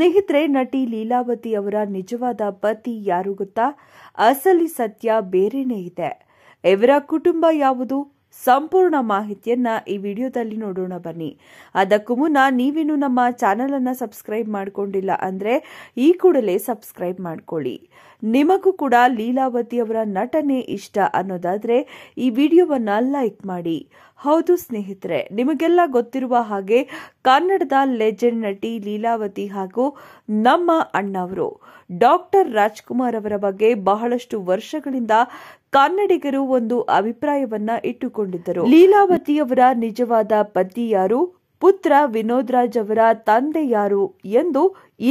ಸ್ನೇಹಿತರೆ ನಟಿ ಲೀಲಾವತಿ ಅವರ ನಿಜವಾದ ಪತಿ ಯಾರು ಗೊತ್ತಾ ಅಸಲಿ ಸತ್ಯ ಬೇರೆನೇ ಇದೆ ಇವರ ಕುಟುಂಬ ಯಾವುದು ಸಂಪೂರ್ಣ ಮಾಹಿತಿಯನ್ನ ಈ ವಿಡಿಯೋದಲ್ಲಿ ನೋಡೋಣ ಬನ್ನಿ ಅದಕ್ಕೂ ಮುನ್ನ ನೀವೇನು ನಮ್ಮ ಚಾನೆಲ್ ಅನ್ನ ಸಬ್ಸ್ಕ್ರೈಬ್ ಮಾಡಿಕೊಂಡಿಲ್ಲ ಅಂದ್ರೆ ಈ ಕೂಡಲೇ ಸಬ್ಸ್ಕ್ರೈಬ್ ಮಾಡ್ಕೊಳ್ಳಿ ನಿಮಗೂ ಕೂಡ ಲೀಲಾವತಿ ಅವರ ನಟನೆ ಇಷ್ಟ ಅನ್ನೋದಾದ್ರೆ ಈ ವಿಡಿಯೋವನ್ನ ಲೈಕ್ ಮಾಡಿ ಹೌದು ಸ್ನೇಹಿತರೆ ನಿಮಗೆಲ್ಲ ಗೊತ್ತಿರುವ ಹಾಗೆ ಕನ್ನಡದ ಲೆಜೆಂಡ್ ನಟಿ ಲೀಲಾವತಿ ಹಾಗೂ ನಮ್ಮ ಅಣ್ಣವರು ಡಾಕ್ಟರ್ ರಾಜ್ಕುಮಾರ್ ಅವರ ಬಗ್ಗೆ ಬಹಳಷ್ಟು ವರ್ಷಗಳಿಂದ ಕನ್ನಡಿಗರು ಒಂದು ಅಭಿಪ್ರಾಯವನ್ನ ಇಟ್ಟುಕೊಂಡಿದ್ದರು ಲೀಲಾವತಿ ಅವರ ನಿಜವಾದ ಪತಿ ಯಾರು ಪುತ್ರ ವಿನೋದ್ ರಾಜ್ ಅವರ ತಂದೆ ಯಾರು ಎಂದು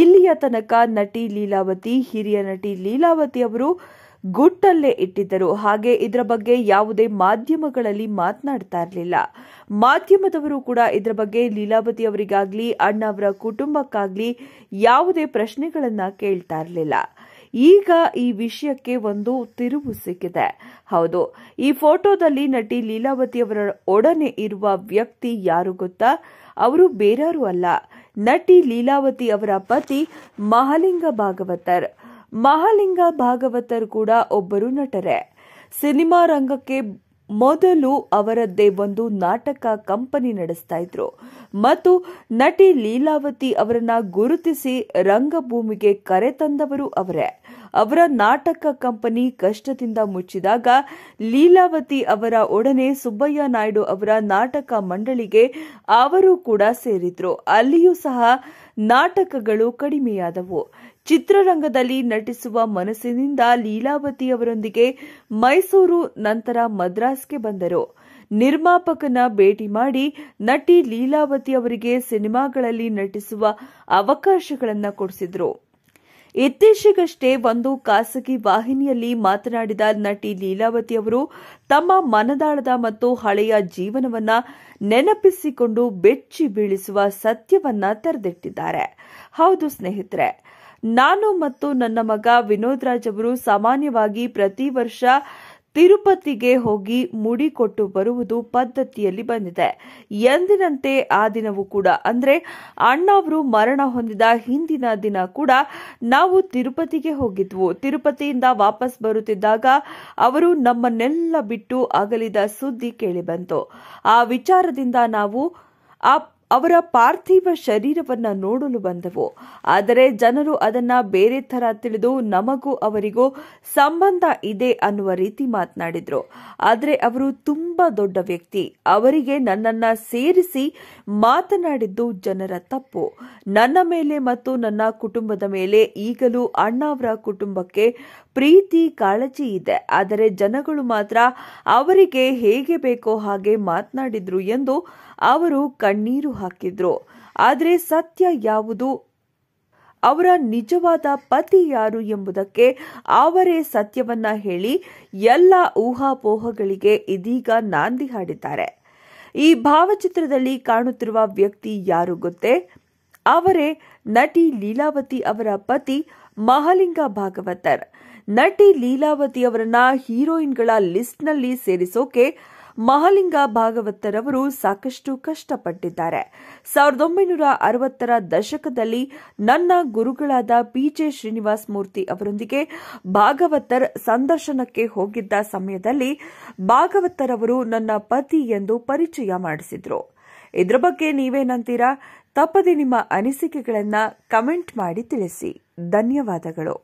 ಇಲ್ಲಿಯ ತನಕ ನಟಿ ಲೀಲಾವತಿ ಹಿರಿಯ ನಟಿ ಲೀಲಾವತಿ ಅವರು ಗುಟ್ಟಲ್ಲೇ ಇಟ್ಟಿದ್ದರು ಹಾಗೆ ಇದರ ಬಗ್ಗೆ ಯಾವುದೇ ಮಾಧ್ಯಮಗಳಲ್ಲಿ ಮಾತನಾಡ್ತಾ ಇರಲಿಲ್ಲ ಮಾಧ್ಯಮದವರು ಕೂಡ ಇದರ ಬಗ್ಗೆ ಲೀಲಾವತಿ ಅವರಿಗಾಗ್ಲಿ ಅವರ ಕುಟುಂಬಕ್ಕಾಗ್ಲಿ ಯಾವುದೇ ಪ್ರಶ್ನೆಗಳನ್ನ ಕೇಳ್ತಾ ಇರಲಿಲ್ಲ ಈಗ ಈ ವಿಷಯಕ್ಕೆ ಒಂದು ತಿರುವು ಸಿಕ್ಕಿದೆ ಹೌದು ಈ ಫೋಟೋದಲ್ಲಿ ನಟಿ ಲೀಲಾವತಿ ಅವರ ಒಡನೆ ಇರುವ ವ್ಯಕ್ತಿ ಯಾರು ಗೊತ್ತಾ ಅವರು ಬೇರಾರು ಅಲ್ಲ ನಟಿ ಲೀಲಾವತಿ ಅವರ ಪತಿ ಮಹಾಲಿಂಗ ಭಾಗವತರ್ ಮಹಾಲಿಂಗ ಭಾಗವತರ್ ಕೂಡ ಒಬ್ಬರು ನಟರೆ ಸಿನಿಮಾ ರಂಗಕ್ಕೆ ಮೊದಲು ಅವರದ್ದೇ ಒಂದು ನಾಟಕ ಕಂಪನಿ ನಡೆಸ್ತಾ ಇದ್ರು ಮತ್ತು ನಟಿ ಲೀಲಾವತಿ ಅವರನ್ನ ಗುರುತಿಸಿ ರಂಗಭೂಮಿಗೆ ಕರೆ ತಂದವರು ಅವರೇ ಅವರ ನಾಟಕ ಕಂಪನಿ ಕಷ್ಟದಿಂದ ಮುಚ್ಚಿದಾಗ ಲೀಲಾವತಿ ಅವರ ಒಡನೆ ಸುಬ್ಬಯ್ಯ ನಾಯ್ಡು ಅವರ ನಾಟಕ ಮಂಡಳಿಗೆ ಅವರು ಕೂಡ ಸೇರಿದ್ರು ಅಲ್ಲಿಯೂ ಸಹ ನಾಟಕಗಳು ಕಡಿಮೆಯಾದವು ಚಿತ್ರರಂಗದಲ್ಲಿ ನಟಿಸುವ ಮನಸ್ಸಿನಿಂದ ಲೀಲಾವತಿ ಅವರೊಂದಿಗೆ ಮೈಸೂರು ನಂತರ ಮದ್ರಾಸ್ಗೆ ಬಂದರು ನಿರ್ಮಾಪಕನ ಭೇಟಿ ಮಾಡಿ ನಟಿ ಲೀಲಾವತಿ ಅವರಿಗೆ ಸಿನಿಮಾಗಳಲ್ಲಿ ನಟಿಸುವ ಅವಕಾಶಗಳನ್ನು ಕೊಡಿಸಿದ್ರು ಇತ್ತೀಚೆಗಷ್ಟೇ ಒಂದು ಖಾಸಗಿ ವಾಹಿನಿಯಲ್ಲಿ ಮಾತನಾಡಿದ ನಟಿ ಲೀಲಾವತಿ ಅವರು ತಮ್ಮ ಮನದಾಳದ ಮತ್ತು ಹಳೆಯ ಜೀವನವನ್ನ ನೆನಪಿಸಿಕೊಂಡು ಬೆಚ್ಚಿ ಬೀಳಿಸುವ ಸತ್ಯವನ್ನ ತೆರೆದಿಟ್ಟಿದ್ದಾರೆ ಹೌದು ಸ್ನೇಹಿತರೆ ನಾನು ಮತ್ತು ನನ್ನ ಮಗ ವಿನೋದ್ ರಾಜ್ ಅವರು ಸಾಮಾನ್ಯವಾಗಿ ಪ್ರತಿ ವರ್ಷ ತಿರುಪತಿಗೆ ಹೋಗಿ ಮುಡಿ ಕೊಟ್ಟು ಬರುವುದು ಪದ್ಧತಿಯಲ್ಲಿ ಬಂದಿದೆ ಎಂದಿನಂತೆ ಆ ದಿನವೂ ಕೂಡ ಅಂದ್ರೆ ಅಣ್ಣವರು ಮರಣ ಹೊಂದಿದ ಹಿಂದಿನ ದಿನ ಕೂಡ ನಾವು ತಿರುಪತಿಗೆ ಹೋಗಿದ್ವು ತಿರುಪತಿಯಿಂದ ವಾಪಸ್ ಬರುತ್ತಿದ್ದಾಗ ಅವರು ನಮ್ಮನ್ನೆಲ್ಲ ಬಿಟ್ಟು ಅಗಲಿದ ಸುದ್ದಿ ಕೇಳಿಬಂತು ಆ ವಿಚಾರದಿಂದ ನಾವು ಆ ಅವರ ಪಾರ್ಥಿವ ಶರೀರವನ್ನ ನೋಡಲು ಬಂದವು ಆದರೆ ಜನರು ಅದನ್ನ ಬೇರೆ ತರ ತಿಳಿದು ನಮಗೂ ಅವರಿಗೂ ಸಂಬಂಧ ಇದೆ ಅನ್ನುವ ರೀತಿ ಮಾತನಾಡಿದ್ರು ಆದರೆ ಅವರು ತುಂಬಾ ದೊಡ್ಡ ವ್ಯಕ್ತಿ ಅವರಿಗೆ ನನ್ನನ್ನ ಸೇರಿಸಿ ಮಾತನಾಡಿದ್ದು ಜನರ ತಪ್ಪು ನನ್ನ ಮೇಲೆ ಮತ್ತು ನನ್ನ ಕುಟುಂಬದ ಮೇಲೆ ಈಗಲೂ ಅಣ್ಣಾವರ ಕುಟುಂಬಕ್ಕೆ ಪ್ರೀತಿ ಕಾಳಜಿ ಇದೆ ಆದರೆ ಜನಗಳು ಮಾತ್ರ ಅವರಿಗೆ ಹೇಗೆ ಬೇಕೋ ಹಾಗೆ ಮಾತನಾಡಿದ್ರು ಎಂದು ಅವರು ಕಣ್ಣೀರು ಹಾಕಿದ್ರು ಆದರೆ ಸತ್ಯ ಯಾವುದು ಅವರ ನಿಜವಾದ ಪತಿ ಯಾರು ಎಂಬುದಕ್ಕೆ ಅವರೇ ಸತ್ಯವನ್ನ ಹೇಳಿ ಎಲ್ಲ ಊಹಾಪೋಹಗಳಿಗೆ ಇದೀಗ ನಾಂದಿ ಹಾಡಿದ್ದಾರೆ ಈ ಭಾವಚಿತ್ರದಲ್ಲಿ ಕಾಣುತ್ತಿರುವ ವ್ಯಕ್ತಿ ಯಾರು ಗೊತ್ತೇ ಅವರೇ ನಟಿ ಲೀಲಾವತಿ ಅವರ ಪತಿ ಮಹಾಲಿಂಗ ಭಾಗವತರ್ ನಟಿ ಲೀಲಾವತಿ ಅವರನ್ನ ಹೀರೋಯಿನ್ಗಳ ಲಿಸ್ಟ್ನಲ್ಲಿ ಸೇರಿಸೋಕೆ ಮಹಾಲಿಂಗ ಭಾಗವತರವರು ಸಾಕಷ್ಟು ಕಷ್ಟಪಟ್ಟಿದ್ದಾರೆ ಸಾವಿರದ ಒಂಬೈನೂರ ಅರವತ್ತರ ದಶಕದಲ್ಲಿ ನನ್ನ ಗುರುಗಳಾದ ಪಿಜೆ ಶ್ರೀನಿವಾಸ್ ಮೂರ್ತಿ ಅವರೊಂದಿಗೆ ಭಾಗವತರ್ ಸಂದರ್ಶನಕ್ಕೆ ಹೋಗಿದ್ದ ಸಮಯದಲ್ಲಿ ಭಾಗವತರವರು ನನ್ನ ಪತಿ ಎಂದು ಪರಿಚಯ ಮಾಡಿಸಿದ್ರು ಇದರ ಬಗ್ಗೆ ನೀವೇನಂತೀರಾ ತಪ್ಪದೆ ನಿಮ್ಮ ಅನಿಸಿಕೆಗಳನ್ನು ಕಮೆಂಟ್ ಮಾಡಿ ತಿಳಿಸಿ ಧನ್ಯವಾದಗಳು